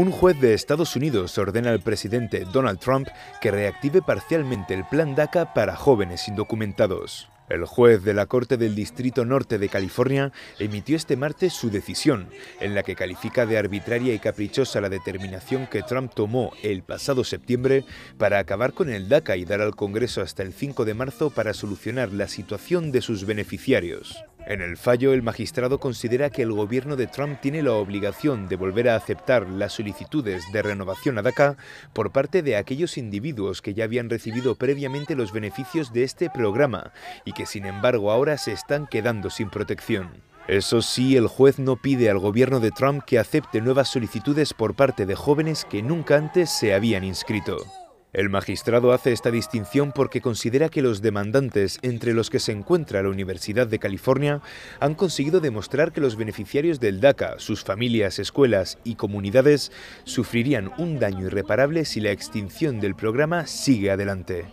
Un juez de Estados Unidos ordena al presidente Donald Trump que reactive parcialmente el plan DACA para jóvenes indocumentados. El juez de la Corte del Distrito Norte de California emitió este martes su decisión, en la que califica de arbitraria y caprichosa la determinación que Trump tomó el pasado septiembre para acabar con el DACA y dar al Congreso hasta el 5 de marzo para solucionar la situación de sus beneficiarios. En el fallo, el magistrado considera que el gobierno de Trump tiene la obligación de volver a aceptar las solicitudes de renovación a DACA por parte de aquellos individuos que ya habían recibido previamente los beneficios de este programa y que sin embargo ahora se están quedando sin protección. Eso sí, el juez no pide al gobierno de Trump que acepte nuevas solicitudes por parte de jóvenes que nunca antes se habían inscrito. El magistrado hace esta distinción porque considera que los demandantes, entre los que se encuentra la Universidad de California, han conseguido demostrar que los beneficiarios del DACA, sus familias, escuelas y comunidades, sufrirían un daño irreparable si la extinción del programa sigue adelante.